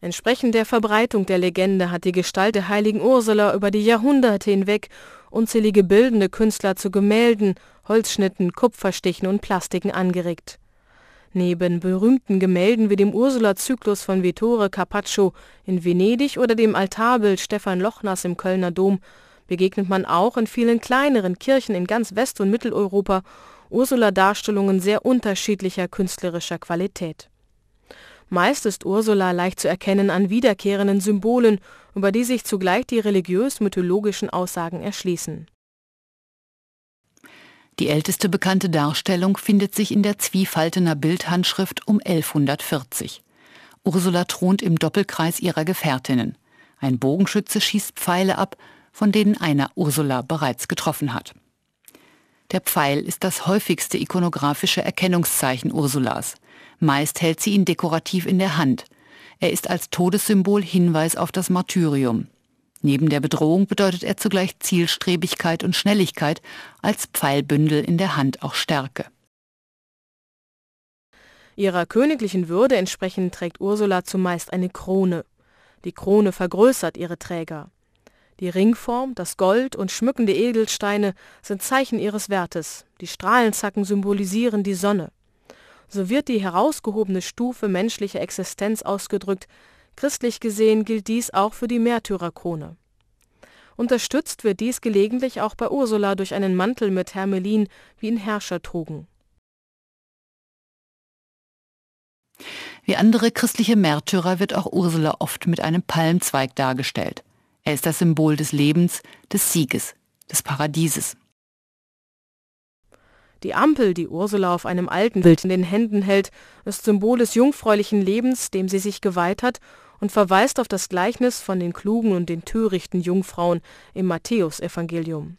Entsprechend der Verbreitung der Legende hat die Gestalt der heiligen Ursula über die Jahrhunderte hinweg unzählige bildende Künstler zu Gemälden, Holzschnitten, Kupferstichen und Plastiken angeregt. Neben berühmten Gemälden wie dem Ursula-Zyklus von Vittore Carpaccio in Venedig oder dem Altarbild Stefan Lochners im Kölner Dom begegnet man auch in vielen kleineren Kirchen in ganz West- und Mitteleuropa Ursula-Darstellungen sehr unterschiedlicher künstlerischer Qualität. Meist ist Ursula leicht zu erkennen an wiederkehrenden Symbolen, über die sich zugleich die religiös-mythologischen Aussagen erschließen die älteste bekannte Darstellung findet sich in der Zwiefaltener Bildhandschrift um 1140. Ursula thront im Doppelkreis ihrer Gefährtinnen. Ein Bogenschütze schießt Pfeile ab, von denen einer Ursula bereits getroffen hat. Der Pfeil ist das häufigste ikonografische Erkennungszeichen Ursulas. Meist hält sie ihn dekorativ in der Hand. Er ist als Todessymbol Hinweis auf das Martyrium. Neben der Bedrohung bedeutet er zugleich Zielstrebigkeit und Schnelligkeit, als Pfeilbündel in der Hand auch Stärke. Ihrer königlichen Würde entsprechend trägt Ursula zumeist eine Krone. Die Krone vergrößert ihre Träger. Die Ringform, das Gold und schmückende Edelsteine sind Zeichen ihres Wertes. Die Strahlenzacken symbolisieren die Sonne. So wird die herausgehobene Stufe menschlicher Existenz ausgedrückt, Christlich gesehen gilt dies auch für die Märtyrerkrone. Unterstützt wird dies gelegentlich auch bei Ursula durch einen Mantel mit Hermelin, wie ihn Herrscher trugen. Wie andere christliche Märtyrer wird auch Ursula oft mit einem Palmzweig dargestellt. Er ist das Symbol des Lebens, des Sieges, des Paradieses. Die Ampel, die Ursula auf einem alten Bild in den Händen hält, ist Symbol des jungfräulichen Lebens, dem sie sich geweiht hat und verweist auf das Gleichnis von den klugen und den törichten Jungfrauen im Matthäusevangelium.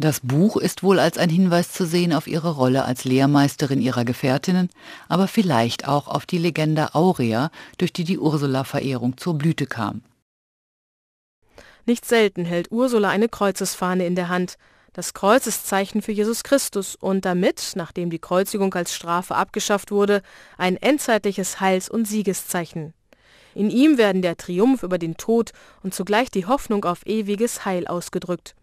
Das Buch ist wohl als ein Hinweis zu sehen auf ihre Rolle als Lehrmeisterin ihrer Gefährtinnen, aber vielleicht auch auf die Legende Aurea, durch die die Ursula-Verehrung zur Blüte kam. Nicht selten hält Ursula eine Kreuzesfahne in der Hand, das Kreuz ist Zeichen für Jesus Christus und damit, nachdem die Kreuzigung als Strafe abgeschafft wurde, ein endzeitliches Heils- und Siegeszeichen. In ihm werden der Triumph über den Tod und zugleich die Hoffnung auf ewiges Heil ausgedrückt.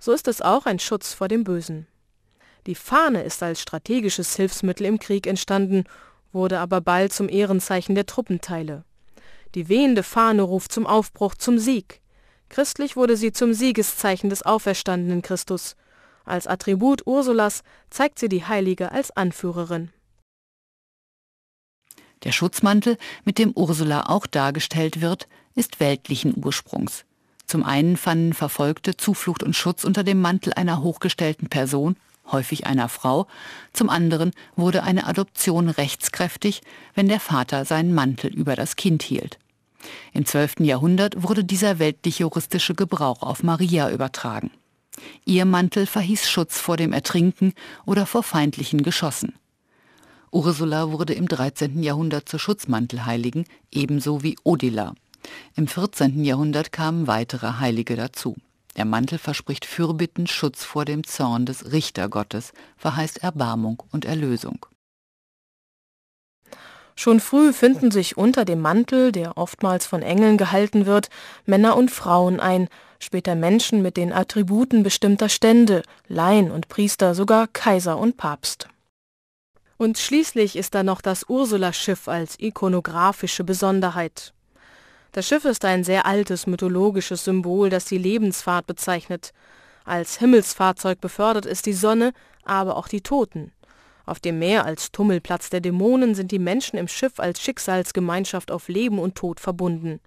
So ist es auch ein Schutz vor dem Bösen. Die Fahne ist als strategisches Hilfsmittel im Krieg entstanden, wurde aber bald zum Ehrenzeichen der Truppenteile. Die wehende Fahne ruft zum Aufbruch, zum Sieg. Christlich wurde sie zum Siegeszeichen des auferstandenen Christus. Als Attribut Ursulas zeigt sie die Heilige als Anführerin. Der Schutzmantel, mit dem Ursula auch dargestellt wird, ist weltlichen Ursprungs. Zum einen fanden Verfolgte Zuflucht und Schutz unter dem Mantel einer hochgestellten Person, häufig einer Frau, zum anderen wurde eine Adoption rechtskräftig, wenn der Vater seinen Mantel über das Kind hielt. Im 12. Jahrhundert wurde dieser weltlich-juristische Gebrauch auf Maria übertragen. Ihr Mantel verhieß Schutz vor dem Ertrinken oder vor feindlichen Geschossen. Ursula wurde im 13. Jahrhundert zur Schutzmantelheiligen, ebenso wie Odila. Im 14. Jahrhundert kamen weitere Heilige dazu. Der Mantel verspricht Fürbitten Schutz vor dem Zorn des Richtergottes, verheißt Erbarmung und Erlösung. Schon früh finden sich unter dem Mantel, der oftmals von Engeln gehalten wird, Männer und Frauen ein, später Menschen mit den Attributen bestimmter Stände, Laien und Priester, sogar Kaiser und Papst. Und schließlich ist da noch das Ursula-Schiff als ikonografische Besonderheit. Das Schiff ist ein sehr altes mythologisches Symbol, das die Lebensfahrt bezeichnet. Als Himmelsfahrzeug befördert es die Sonne, aber auch die Toten. Auf dem Meer als Tummelplatz der Dämonen sind die Menschen im Schiff als Schicksalsgemeinschaft auf Leben und Tod verbunden.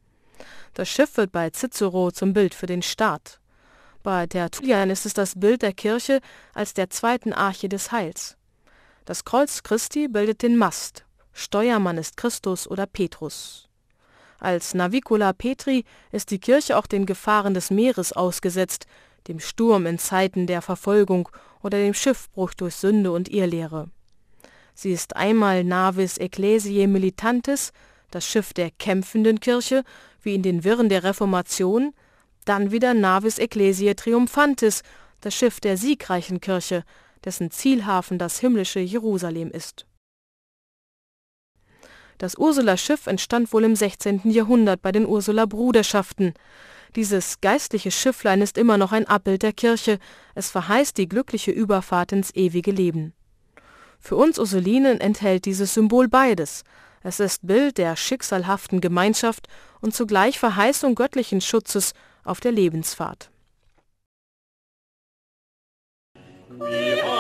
Das Schiff wird bei Cicero zum Bild für den Staat. Bei Tertullian ist es das Bild der Kirche als der zweiten Arche des Heils. Das Kreuz Christi bildet den Mast. Steuermann ist Christus oder Petrus. Als Navicula Petri ist die Kirche auch den Gefahren des Meeres ausgesetzt, dem Sturm in Zeiten der Verfolgung oder dem Schiffbruch durch Sünde und Irrlehre. Sie ist einmal Navis Ecclesiae Militantes, das Schiff der kämpfenden Kirche, wie in den Wirren der Reformation, dann wieder Navis Ecclesiae Triumphantis, das Schiff der siegreichen Kirche, dessen Zielhafen das himmlische Jerusalem ist. Das Ursula-Schiff entstand wohl im 16. Jahrhundert bei den Ursula-Bruderschaften. Dieses geistliche Schifflein ist immer noch ein Abbild der Kirche, es verheißt die glückliche Überfahrt ins ewige Leben. Für uns Ursulinen enthält dieses Symbol beides. Es ist Bild der schicksalhaften Gemeinschaft und zugleich Verheißung göttlichen Schutzes auf der Lebensfahrt. Ja.